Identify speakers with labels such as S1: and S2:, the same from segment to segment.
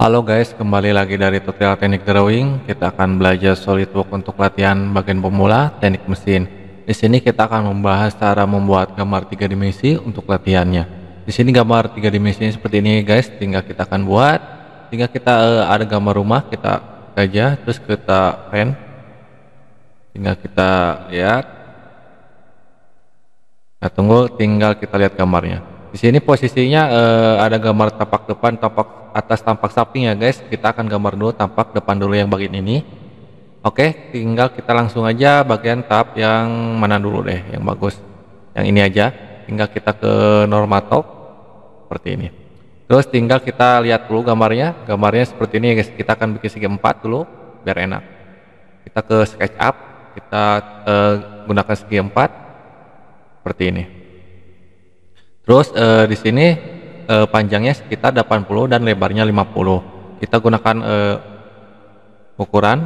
S1: Halo guys, kembali lagi dari tutorial teknik drawing. Kita akan belajar work untuk latihan bagian pemula teknik mesin. Di sini kita akan membahas cara membuat gambar tiga dimensi untuk latihannya. Di sini gambar tiga dimensi seperti ini guys. Tinggal kita akan buat. Tinggal kita uh, ada gambar rumah kita aja, terus kita pen. Tinggal kita lihat. Nah, tunggu, tinggal kita lihat gambarnya. Di sini posisinya uh, ada gambar tapak depan, tapak atas, tampak samping ya guys. Kita akan gambar dulu tampak depan dulu yang bagian ini. Oke, tinggal kita langsung aja bagian tab yang mana dulu deh, yang bagus. Yang ini aja. Tinggal kita ke normal top, seperti ini. Terus tinggal kita lihat dulu gambarnya. Gambarnya seperti ini ya guys. Kita akan bikin segi empat dulu biar enak. Kita ke SketchUp, kita uh, gunakan segi empat seperti ini. Terus eh, di sini eh, panjangnya sekitar 80 dan lebarnya 50. Kita gunakan eh, ukuran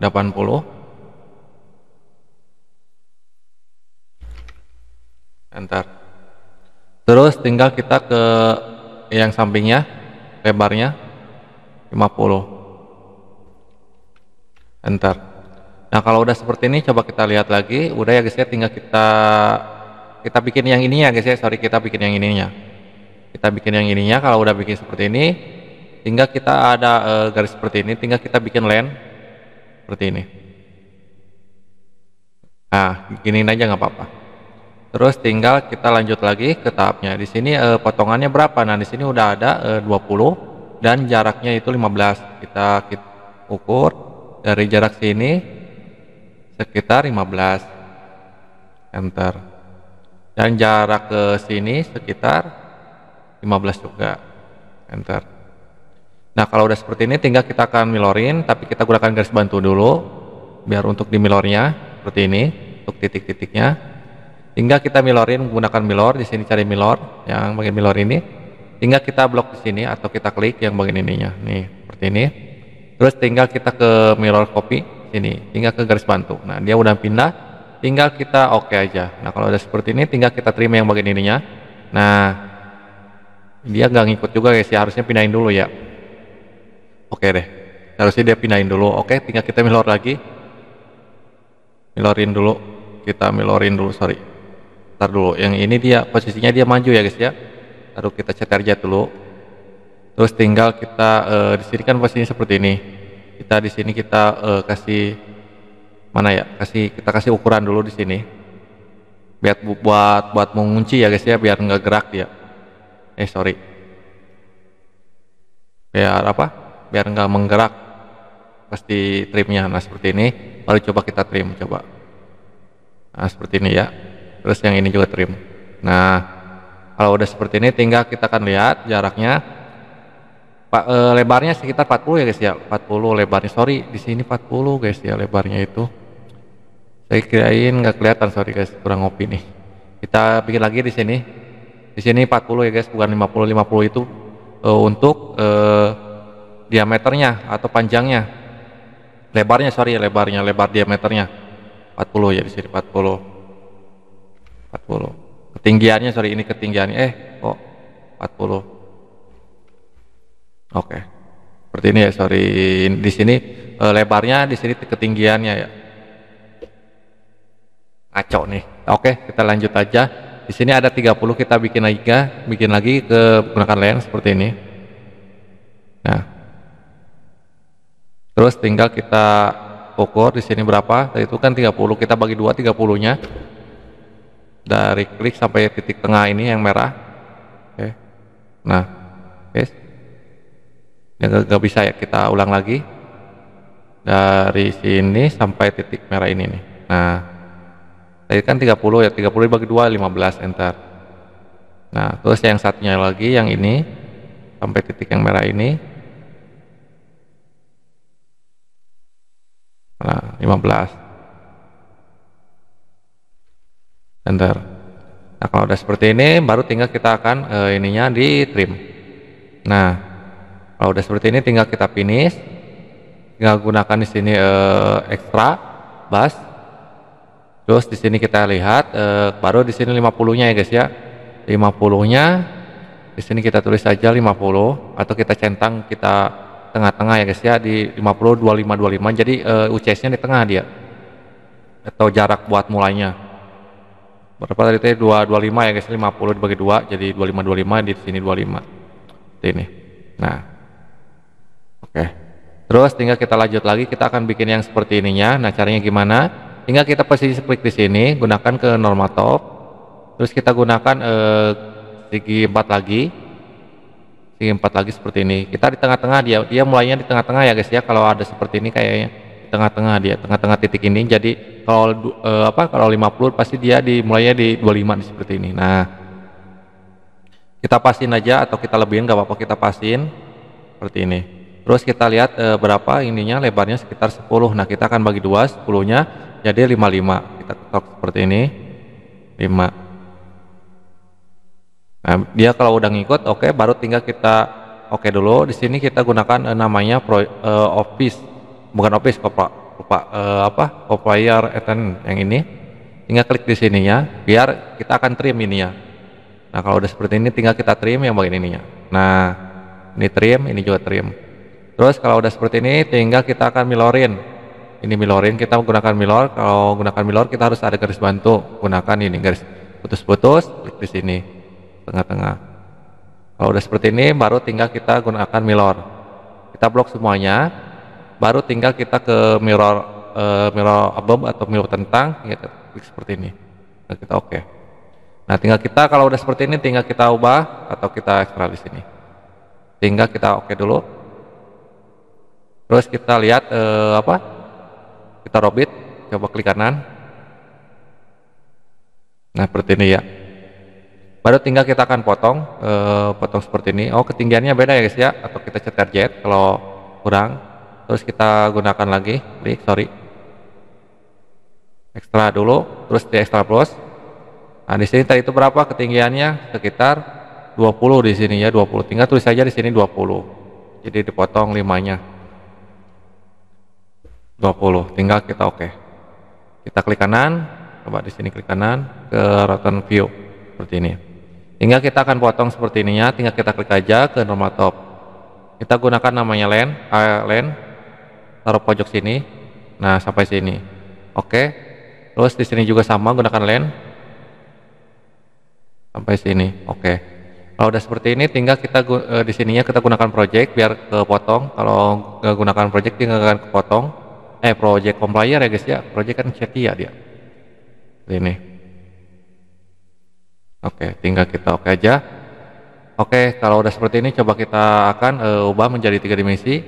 S1: 80. Enter. Terus tinggal kita ke yang sampingnya lebarnya 50. Enter. Nah, kalau udah seperti ini coba kita lihat lagi, udah ya guys ya tinggal kita kita bikin yang ini ya guys ya sorry kita bikin yang ininya kita bikin yang ininya kalau udah bikin seperti ini tinggal kita ada uh, garis seperti ini tinggal kita bikin land seperti ini nah gini aja nggak apa-apa terus tinggal kita lanjut lagi ke tahapnya di sini uh, potongannya berapa nah di sini udah ada eh, uh, 20 dan jaraknya itu 15 kita, kita ukur dari jarak sini sekitar 15 enter dan jarak ke sini sekitar 15 juga enter nah kalau udah seperti ini tinggal kita akan milorin tapi kita gunakan garis bantu dulu biar untuk di milornya seperti ini untuk titik-titiknya tinggal kita milorin menggunakan milor di sini cari milor yang bagian milor ini tinggal kita blok di sini atau kita klik yang bagian ininya nih seperti ini terus tinggal kita ke milor copy sini tinggal ke garis bantu nah dia udah pindah tinggal kita oke okay aja. Nah kalau udah seperti ini tinggal kita terima yang bagian ininya. Nah dia nggak ngikut juga guys ya harusnya pindahin dulu ya. Oke okay deh harusnya dia pindahin dulu. Oke okay, tinggal kita milor lagi. Milorin dulu kita milorin dulu sorry. Ntar dulu yang ini dia posisinya dia maju ya guys ya. Lalu kita cetar aja dulu. Terus tinggal kita uh, sini kan posisinya seperti ini. Kita di sini kita uh, kasih mana ya kasih kita kasih ukuran dulu di sini biar buat buat mengunci ya guys ya biar nggak gerak dia ya. eh sorry biar apa biar nggak menggerak pasti trimnya nah seperti ini lalu coba kita trim coba nah seperti ini ya terus yang ini juga trim nah kalau udah seperti ini tinggal kita akan lihat jaraknya Pak e, eh, lebarnya sekitar 40 ya guys ya 40 lebarnya sorry di sini 40 guys ya lebarnya itu saya kirain nggak kelihatan, sorry guys, kurang ngopi nih. Kita bikin lagi di sini. Di sini 40 ya guys, bukan 50. 50 itu uh, untuk uh, diameternya atau panjangnya. Lebarnya sorry, lebarnya, lebar diameternya. 40 ya di sini 40. 40. Ketinggiannya sorry, ini ketinggiannya eh kok 40. Oke. Okay. Seperti ini ya, sorry. Di sini uh, lebarnya, di sini ketinggiannya ya kacau nih oke kita lanjut aja di sini ada 30 kita bikin lagi bikin lagi ke gunakan lain seperti ini nah terus tinggal kita ukur di sini berapa tadi itu kan 30 kita bagi dua 30 nya dari klik sampai titik tengah ini yang merah oke nah Ya gak, gak bisa ya kita ulang lagi dari sini sampai titik merah ini nih nah Tadi kan 30 ya, 30 dibagi 2, 15, enter. Nah, terus yang satunya lagi, yang ini, sampai titik yang merah ini. Nah, 15. Enter. Nah, kalau udah seperti ini, baru tinggal kita akan e, ininya di trim. Nah, kalau udah seperti ini, tinggal kita finish. Tinggal gunakan di sini e, eh, extra, bus, Terus di sini kita lihat eh, baru di sini 50-nya ya guys ya. 50-nya di sini kita tulis saja 50 atau kita centang kita tengah-tengah ya guys ya di 50 25 25. Jadi eh, UCS-nya di tengah dia. Atau jarak buat mulainya. Berapa tadi tadi 225 ya guys, 50 ya, dibagi 2 jadi 25 25 di sini 25. Seperti ini. Nah. Oke. Okay. Terus tinggal kita lanjut lagi kita akan bikin yang seperti ininya. Nah, caranya gimana? hingga kita posisi seperti di sini gunakan ke normal top terus kita gunakan eh, segi empat lagi segi empat lagi seperti ini kita di tengah-tengah dia dia mulainya di tengah-tengah ya guys ya kalau ada seperti ini kayaknya di tengah-tengah dia tengah-tengah titik ini jadi kalau eh, apa kalau 50 pasti dia dimulainya di 25 seperti ini nah kita pasin aja atau kita lebihin gak apa-apa kita pasin seperti ini terus kita lihat e, berapa ininya lebarnya sekitar 10 nah kita akan bagi dua 10 nya jadi 55 kita ketok seperti ini 5 nah, dia kalau udah ngikut oke okay, baru tinggal kita oke okay dulu di sini kita gunakan uh, namanya pro, uh, office bukan office kopra lupa uh, eh, apa copier eten yang ini tinggal klik di sini ya, biar kita akan trim ini ya. nah kalau udah seperti ini tinggal kita trim yang bagian ininya nah ini trim ini juga trim terus kalau udah seperti ini tinggal kita akan milorin ini milorin kita menggunakan milor kalau menggunakan milor kita harus ada garis bantu gunakan ini garis putus-putus klik di sini tengah-tengah kalau udah seperti ini baru tinggal kita gunakan milor kita blok semuanya baru tinggal kita ke mirror uh, mirror above atau mirror tentang ya, kita klik seperti ini nah, kita oke okay. nah tinggal kita kalau udah seperti ini tinggal kita ubah atau kita ekstralis di sini tinggal kita oke okay dulu terus kita lihat uh, apa kita robit coba klik kanan nah seperti ini ya baru tinggal kita akan potong eh, potong seperti ini oh ketinggiannya beda ya guys ya atau kita cetar jet kalau kurang terus kita gunakan lagi klik sorry ekstra dulu terus di ekstra plus nah di sini tadi itu berapa ketinggiannya sekitar 20 di sini ya 20 tinggal tulis saja di sini 20 jadi dipotong limanya 20 tinggal kita oke okay. kita klik kanan coba di sini klik kanan ke rotan view seperti ini tinggal kita akan potong seperti ininya tinggal kita klik aja ke normal top kita gunakan namanya len uh, len taruh pojok sini nah sampai sini oke okay. terus di sini juga sama gunakan len sampai sini oke okay. kalau udah seperti ini tinggal kita uh, di sininya kita gunakan project biar kepotong kalau nggak gunakan project tinggal akan kepotong eh project complier ya guys ya project kan ya dia ini oke tinggal kita oke aja oke kalau udah seperti ini coba kita akan uh, ubah menjadi tiga dimensi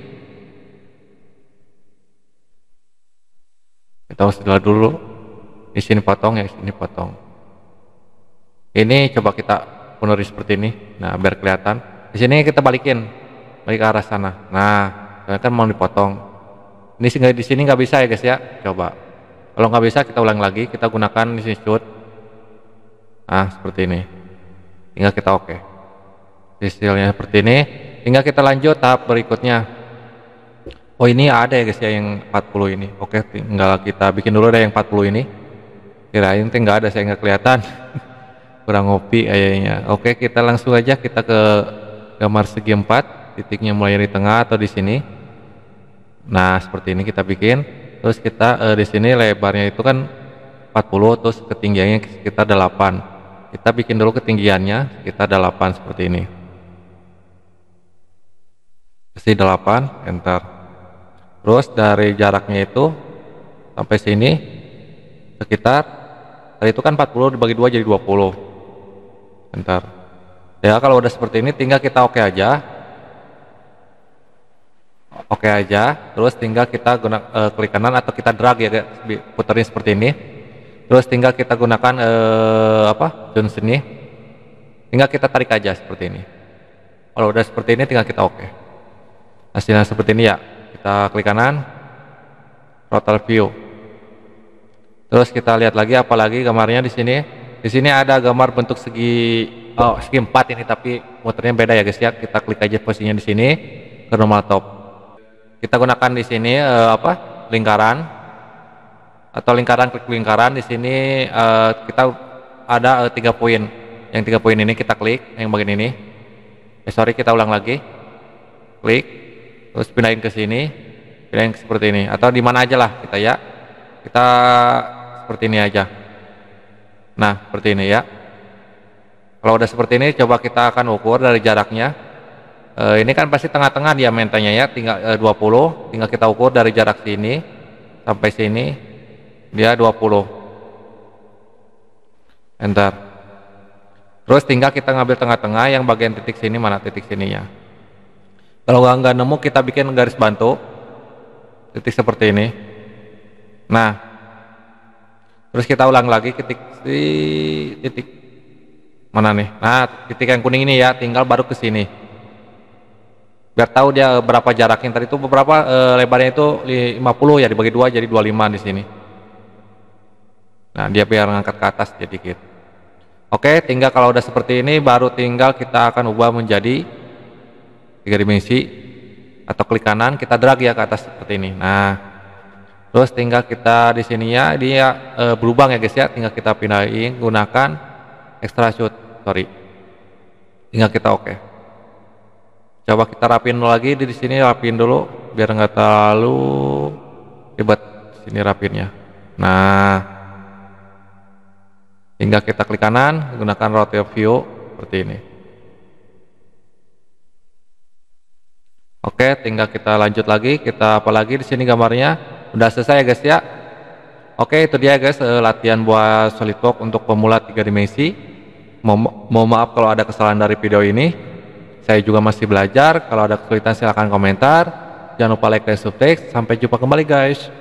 S1: kita setelah dulu di sini potong ya sini potong ini coba kita penuhi seperti ini nah biar kelihatan di sini kita balikin balik ke arah sana nah kan mau dipotong ini di sini nggak bisa ya guys ya. Coba. Kalau nggak bisa kita ulang lagi, kita gunakan di sini shoot. Ah, seperti ini. Tinggal kita oke. Okay. Hasilnya seperti ini. Tinggal kita lanjut tahap berikutnya. Oh, ini ada ya guys ya yang 40 ini. Oke, okay, tinggal kita bikin dulu deh yang 40 ini. Kirain tinggal ada saya nggak kelihatan. Kurang ngopi kayaknya. Oke, okay, kita langsung aja kita ke gambar segi 4, titiknya mulai dari tengah atau di sini. Nah, seperti ini kita bikin. Terus kita eh, di sini lebarnya itu kan 40 terus ketinggiannya sekitar 8. Kita bikin dulu ketinggiannya sekitar 8 seperti ini. Kasih 8, enter. Terus dari jaraknya itu sampai sini sekitar tadi itu kan 40 dibagi 2 jadi 20. enter Ya, kalau udah seperti ini tinggal kita oke okay aja oke okay aja terus tinggal kita guna uh, klik kanan atau kita drag ya puterin seperti ini terus tinggal kita gunakan uh, apa zoom sini tinggal kita tarik aja seperti ini kalau udah seperti ini tinggal kita oke okay. hasilnya seperti ini ya kita klik kanan rotal view terus kita lihat lagi apalagi gambarnya di sini di sini ada gambar bentuk segi oh, segi empat ini tapi muternya beda ya guys ya kita klik aja posisinya di sini ke normal top kita gunakan di sini uh, apa lingkaran atau lingkaran klik lingkaran di sini uh, kita ada uh, tiga poin yang tiga poin ini kita klik yang bagian ini eh, sorry kita ulang lagi klik terus pindahin ke sini pindahin seperti ini atau di mana aja lah kita ya kita seperti ini aja nah seperti ini ya kalau udah seperti ini coba kita akan ukur dari jaraknya E, ini kan pasti tengah-tengah diameternya ya, tinggal e, eh, 20, tinggal kita ukur dari jarak sini sampai sini dia 20. Enter. Terus tinggal kita ngambil tengah-tengah yang bagian titik sini mana titik sininya. Kalau nggak nemu kita bikin garis bantu titik seperti ini. Nah, terus kita ulang lagi titik si titik mana nih? Nah, titik yang kuning ini ya, tinggal baru ke sini biar tahu dia berapa jaraknya tadi itu beberapa e, lebarnya itu 50 ya dibagi dua jadi 25 di sini nah dia biar ngangkat ke atas jadi gitu oke tinggal kalau udah seperti ini baru tinggal kita akan ubah menjadi tiga dimensi atau klik kanan kita drag ya ke atas seperti ini nah terus tinggal kita di sini ya dia e, eh, berlubang ya guys ya tinggal kita pindahin gunakan extra shoot sorry tinggal kita oke okay coba kita rapiin lagi di sini rapiin dulu biar nggak terlalu ribet sini rapinnya nah hingga kita klik kanan gunakan rotate view seperti ini oke tinggal kita lanjut lagi kita apa lagi di sini gambarnya udah selesai ya guys ya oke itu dia guys eh, latihan buat solidwork untuk pemula tiga dimensi mau, mau maaf kalau ada kesalahan dari video ini saya juga masih belajar. Kalau ada kesulitan silahkan komentar. Jangan lupa like dan subscribe. Sampai jumpa kembali guys.